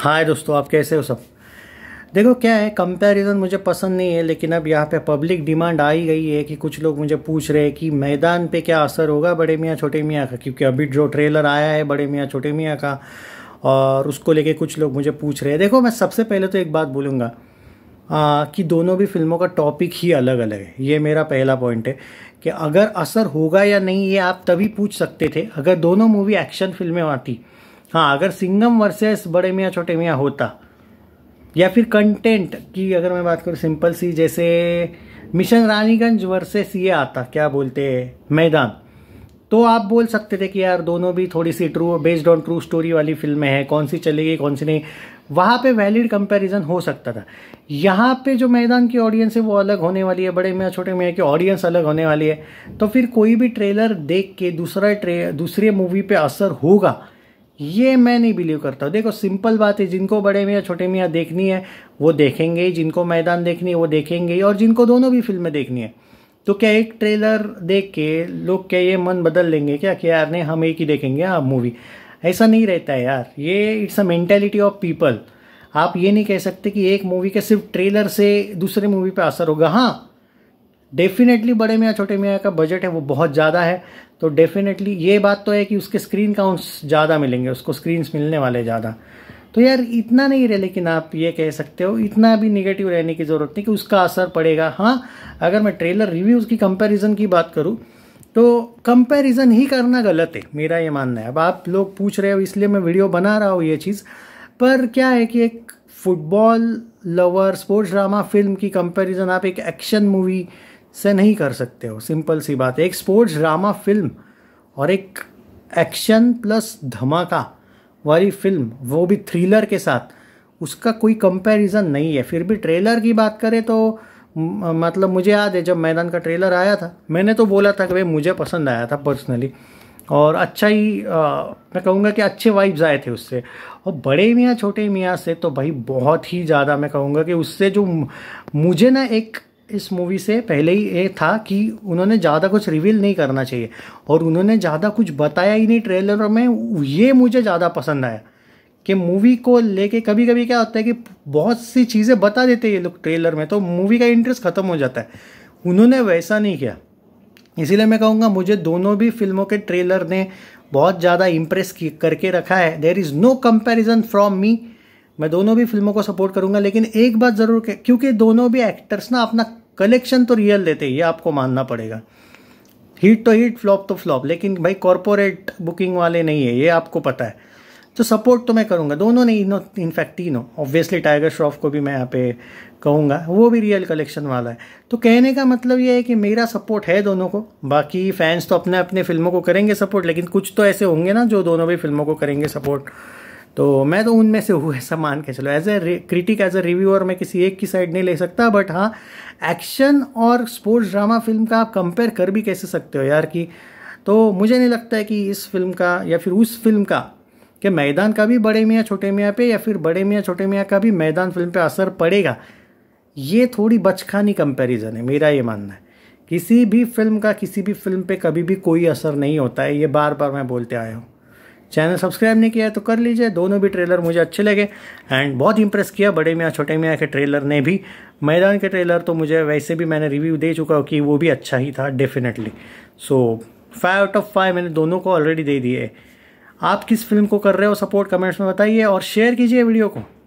हाय दोस्तों आप कैसे हो सब देखो क्या है कंपैरिजन मुझे पसंद नहीं है लेकिन अब यहाँ पे पब्लिक डिमांड आई गई है कि कुछ लोग मुझे पूछ रहे हैं कि मैदान पे क्या असर होगा बड़े मियाँ छोटे मियाँ का क्योंकि अभी जो ट्रेलर आया है बड़े मियाँ छोटे मियाँ का और उसको लेके कुछ लोग मुझे पूछ रहे हैं देखो मैं सबसे पहले तो एक बात बोलूँगा कि दोनों भी फिल्मों का टॉपिक ही अलग अलग है ये मेरा पहला पॉइंट है कि अगर असर होगा या नहीं ये आप तभी पूछ सकते थे अगर दोनों मूवी एक्शन फिल्में आती हाँ अगर सिंगम वर्सेस बड़े मियाँ छोटे मियाँ होता या फिर कंटेंट की अगर मैं बात करूँ सिंपल सी जैसे मिशन रानीगंज वर्सेस ये आता क्या बोलते हैं मैदान तो आप बोल सकते थे कि यार दोनों भी थोड़ी सी true based on true story वाली फिल्में हैं कौन सी चलेगी कौन सी नहीं वहाँ पे वैलिड कंपैरिजन हो सकता था यहाँ पे जो मैदान की ऑडियंस है वो अलग होने वाली है बड़े मियाँ छोटे मियाँ की ऑडियंस अलग होने वाली है तो फिर कोई भी ट्रेलर देख के दूसरा ट्रे दूसरे मूवी पे असर होगा ये मैं नहीं बिलीव करता हूँ देखो सिंपल बात है जिनको बड़े मियाँ छोटे मियाँ देखनी है वो देखेंगे ही जिनको मैदान देखनी है वो देखेंगे ही और जिनको दोनों भी फिल्में देखनी है तो क्या एक ट्रेलर देख के लोग क्या ये मन बदल लेंगे क्या कि यार नहीं हम एक ही देखेंगे आप हाँ, मूवी ऐसा नहीं रहता है यार ये it's a mentality of people आप ये नहीं कह सकते कि एक मूवी के सिर्फ ट्रेलर से दूसरे मूवी पे असर होगा हाँ डेफिनेटली बड़े मियाँ छोटे मियाँ का बजट है वो बहुत ज़्यादा है तो डेफिनेटली ये बात तो है कि उसके स्क्रीन काउंट्स ज़्यादा मिलेंगे उसको स्क्रीन मिलने वाले ज़्यादा तो यार इतना नहीं रहे लेकिन आप ये कह सकते हो इतना भी निगेटिव रहने की ज़रूरत नहीं कि उसका असर पड़ेगा हाँ अगर मैं ट्रेलर रिव्यूज़ की कंपेरिजन की बात करूँ तो कंपेरिजन ही करना गलत है मेरा ये मानना है अब आप लोग पूछ रहे हो इसलिए मैं वीडियो बना रहा हूँ ये चीज़ पर क्या है कि एक football lover sports drama film की कंपैरिजन आप एक एक्शन मूवी से नहीं कर सकते हो सिंपल सी बात है एक स्पोर्ट्स ड्रामा फिल्म और एक एक्शन प्लस धमाका वाली फिल्म वो भी थ्रिलर के साथ उसका कोई कंपैरिजन नहीं है फिर भी ट्रेलर की बात करें तो मतलब मुझे याद है जब मैदान का ट्रेलर आया था मैंने तो बोला था कि भाई मुझे पसंद आया था पर्सनली और अच्छा ही आ, मैं कहूँगा कि अच्छे वाइब्स आए थे उससे और बड़े मियाँ छोटे मियाँ से तो भाई बहुत ही ज़्यादा मैं कहूँगा कि उससे जो मुझे ना एक इस मूवी से पहले ही ये था कि उन्होंने ज़्यादा कुछ रिवील नहीं करना चाहिए और उन्होंने ज़्यादा कुछ बताया ही नहीं ट्रेलर में ये मुझे ज़्यादा पसंद आया कि मूवी को लेके कभी कभी क्या होता है कि बहुत सी चीज़ें बता देते ये लोग ट्रेलर में तो मूवी का इंटरेस्ट ख़त्म हो जाता है उन्होंने वैसा नहीं किया इसीलिए मैं कहूँगा मुझे दोनों भी फिल्मों के ट्रेलर ने बहुत ज़्यादा इम्प्रेस करके रखा है there is no comparison from me मैं दोनों भी फिल्मों को सपोर्ट करूंगा लेकिन एक बात ज़रूर क्योंकि दोनों भी एक्टर्स ना अपना कलेक्शन तो रियल देते हैं ये आपको मानना पड़ेगा हिट तो हिट फ्लॉप तो फ्लॉप लेकिन भाई कॉरपोरेट बुकिंग वाले नहीं है ये आपको पता है तो सपोर्ट तो मैं करूँगा दोनों नहीं इनो इनफैक्ट तीनों ऑब्वियसली टाइगर श्रॉफ को भी मैं यहाँ पे कहूँगा वो भी रियल कलेक्शन वाला है तो कहने का मतलब ये है कि मेरा सपोर्ट है दोनों को बाकी फैंस तो अपने अपने फिल्मों को करेंगे सपोर्ट लेकिन कुछ तो ऐसे होंगे ना जो दोनों भी फिल्मों को करेंगे सपोर्ट तो मैं तो उनमें से हूँ ऐसा मान के चलो as a critic as a reviewer मैं किसी एक की साइड नहीं ले सकता बट हाँ एक्शन और स्पोर्ट्स ड्रामा फिल्म का आप कंपेयर कर भी कैसे सकते हो यार कि तो मुझे नहीं लगता है कि इस फिल्म का या फिर उस फिल्म का कि मैदान का भी बड़े मियाँ छोटे मियाँ पे या फिर बड़े मियाँ छोटे मियाँ का भी मैदान फिल्म पे असर पड़ेगा ये थोड़ी बचखानी कंपैरिजन है मेरा ये मानना है किसी भी फिल्म का किसी भी फिल्म पे कभी भी कोई असर नहीं होता है ये बार बार मैं बोलते आया हूँ चैनल सब्सक्राइब नहीं किया तो कर लीजिए दोनों भी ट्रेलर मुझे अच्छे लगे एंड बहुत इंप्रेस किया बड़े मियाँ छोटे मियाँ के ट्रेलर ने भी मैदान के ट्रेलर तो मुझे वैसे भी मैंने रिव्यू दे चुका हूँ कि वो भी अच्छा ही था definitely so five out of five मैंने दोनों को ऑलरेडी दे दिए आप किस फिल्म को कर रहे हो सपोर्ट कमेंट्स में बताइए और शेयर कीजिए वीडियो को